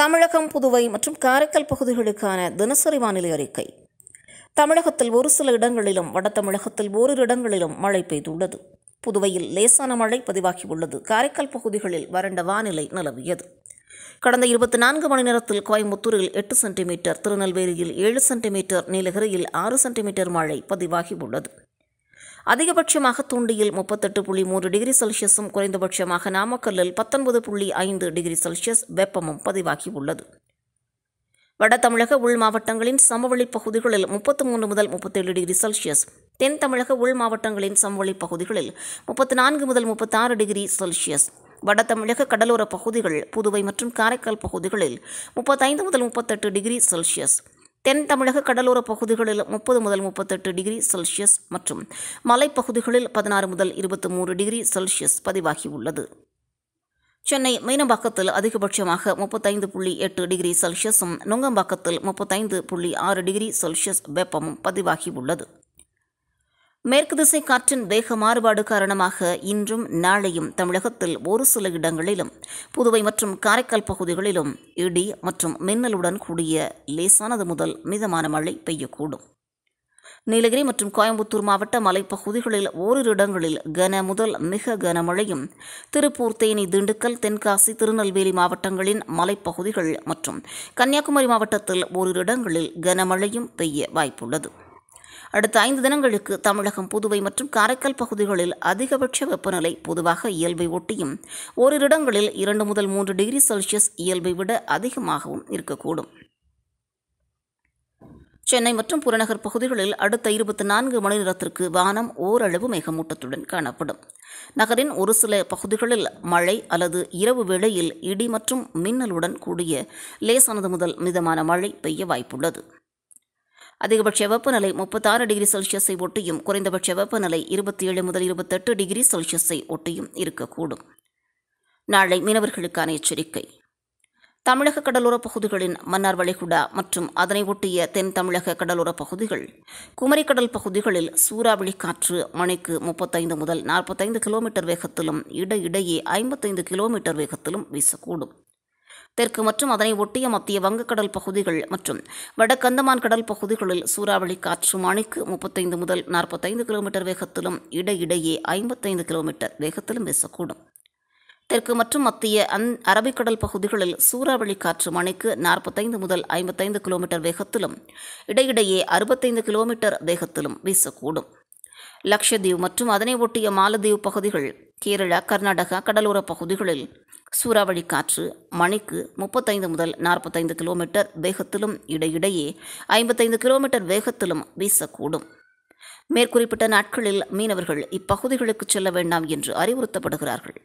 தமிழகம் புதுவை மற்றும் காரைக்கால் பகுதிகளுக்கான தினசரி வானிலை அறிக்கை தமிழகத்தில் ஒரு சில இடங்களிலும் வட தமிழகத்தில் ஓரிரு இடங்களிலும் மழை பெய்துள்ளது புதுவையில் லேசான மழை பதிவாகியுள்ளது காரைக்கால் பகுதிகளில் வறண்ட வானிலை நிலவியது கடந்த இருபத்தி நான்கு மணி நேரத்தில் கோயம்புத்தூரில் எட்டு சென்டிமீட்டர் திருநெல்வேலியில் ஏழு சென்டிமீட்டர் நீலகிரியில் ஆறு சென்டிமீட்டர் மழை பதிவாகியுள்ளது அதிகபட்சமாக தூண்டியில் முப்பத்தெட்டு புள்ளி மூன்று டிகிரி செல்சியஸும் குறைந்தபட்சமாக நாமக்கல்லில் பத்தொன்பது புள்ளி ஐந்து டிகிரி செல்சியஸ் வெப்பமும் பதிவாகியுள்ளது வட தமிழக உள் மாவட்டங்களின் சமவெளி பகுதிகளில் முப்பத்து மூன்று முதல் முப்பத்தேழு டிகிரி செல்சியஸ் தென் தமிழக உள் மாவட்டங்களின் சமவெளி பகுதிகளில் முப்பத்தி நான்கு முதல் முப்பத்தாறு டிகிரி செல்சியஸ் வட தமிழக கடலோர பகுதிகள் புதுவை மற்றும் காரைக்கால் பகுதிகளில் முப்பத்தைந்து முதல் முப்பத்தெட்டு டிகிரி செல்சியஸ் தென் தமிழக கடலோர பகுதிகளில் முப்பது முதல் முப்பத்தெட்டு டிகிரி செல்சியஸ் மற்றும் மலைப்பகுதிகளில் பதினாறு முதல் இருபத்தி மூன்று டிகிரி செல்சியஸ் பதிவாகியுள்ளது சென்னை மீனம்பாக்கத்தில் அதிகபட்சமாக முப்பத்தைந்து புள்ளி எட்டு டிகிரி செல்சியஸும் நுங்கம்பாக்கத்தில் முப்பத்தைந்து புள்ளி ஆறு டிகிரி செல்சியஸ் வெப்பமும் பதிவாகியுள்ளது மேற்கு திசை காற்றின் வேக மாறுபாடு காரணமாக இன்றும் நாளையும் தமிழகத்தில் ஒரு சில இடங்களிலும் புதுவை மற்றும் காரைக்கால் பகுதிகளிலும் இடி மற்றும் மின்னலுடன் கூடிய லேசானது முதல் மிதமான மழை பெய்யக்கூடும் நீலகிரி மற்றும் கோயம்புத்தூர் மாவட்ட மலைப்பகுதிகளில் ஓரிரு இடங்களில் கன முதல் மிக கனமழையும் திருப்பூர் தேனி திண்டுக்கல் தென்காசி திருநெல்வேலி மாவட்டங்களின் மலைப்பகுதிகள் மற்றும் கன்னியாகுமரி மாவட்டத்தில் ஓரிரு இடங்களில் கனமழையும் பெய்ய வாய்ப்புள்ளது அடுத்த ஐந்து தினங்களுக்கு தமிழகம் புதுவை மற்றும் காரைக்கால் பகுதிகளில் அதிகபட்ச வெப்பநிலை பொதுவாக இயல்பை ஒட்டியும் ஓரிரு இடங்களில் இரண்டு முதல் மூன்று டிகிரி செல்சியஸ் இயல்பை விட அதிகமாகவும் இருக்கக்கூடும் சென்னை மற்றும் புறநகர் பகுதிகளில் அடுத்த இருபத்தி நான்கு மணி நேரத்திற்கு வானம் ஓரளவு மேகமூட்டத்துடன் காணப்படும் நகரின் ஒரு சில பகுதிகளில் மழை அல்லது இரவு வேளையில் இடி மற்றும் மின்னலுடன் கூடிய லேசானது முதல் மிதமான மழை பெய்ய வாய்ப்புள்ளது அதிகபட்ச வெப்பநிலை முப்பத்தாறு டிகிரி செல்சியஸை ஒட்டியும் குறைந்தபட்ச வெப்பநிலை இருபத்தி ஏழு முதல் இருபத்தெட்டு டிகிரி செல்சியஸை ஒட்டியும் இருக்கக்கூடும் நாளை மீனவர்களுக்கான எச்சரிக்கை தமிழக கடலோரப் பகுதிகளின் மன்னார் வளைகுடா மற்றும் அதனை ஒட்டிய தென் தமிழக கடலோரப் பகுதிகள் குமரிக்கடல் பகுதிகளில் சூறாவளி காற்று மணிக்கு முப்பத்தைந்து முதல் நாற்பத்தைந்து கிலோமீட்டர் வேகத்திலும் இடையிடையே ஐம்பத்தைந்து கிலோமீட்டர் வேகத்திலும் வீசக்கூடும் தெற்கு மற்றும் அதனை ஒட்டிய மத்திய வங்கக்கடல் பகுதிகள் மற்றும் வடக்கந்தமான் கடல் பகுதிகளில் சூறாவளி காற்று மணிக்கு முப்பத்தைந்து முதல் நாற்பத்தைந்து கிலோமீட்டர் வேகத்திலும் இடையிடையே ஐம்பத்தைந்து கிலோமீட்டர் வேகத்திலும் வீசக்கூடும் தெற்கு மற்றும் மத்திய அந் அரபிக்கடல் பகுதிகளில் சூறாவளி காற்று மணிக்கு நாற்பத்தைந்து முதல் ஐம்பத்தைந்து கிலோமீட்டர் வேகத்திலும் இடையிடையே அறுபத்தைந்து கிலோமீட்டர் வேகத்திலும் வீசக்கூடும் லக்ஷதீவ் மற்றும் அதனை ஒட்டிய மாலத்தீவு பகுதிகள் கேரளா கர்நாடகா கடலோர பகுதிகளில் சூறாவளி காற்று மணிக்கு முப்பத்தைந்து முதல் நாற்பத்தைந்து கிலோமீட்டர் வேகத்திலும் இடையிடையே ஐம்பத்தைந்து கிலோமீட்டர் வேகத்திலும் வீசக்கூடும் மேற்குறிப்பிட்ட நாட்களில் மீனவர்கள் இப்பகுதிகளுக்கு செல்ல வேண்டாம் என்று அறிவுறுத்தப்படுகிறார்கள்